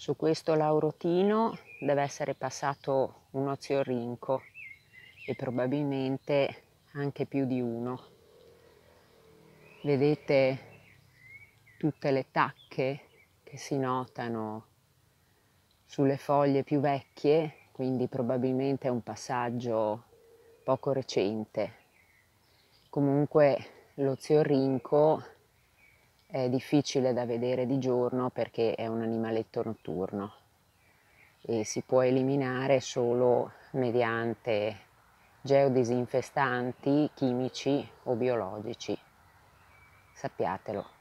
Su questo laurotino deve essere passato un oziorrinco e probabilmente anche più di uno. Vedete tutte le tacche che si notano sulle foglie più vecchie, quindi probabilmente è un passaggio poco recente. Comunque lo ziorrinco è difficile da vedere di giorno perché è un animaletto notturno e si può eliminare solo mediante geodisinfestanti chimici o biologici. Sappiatelo.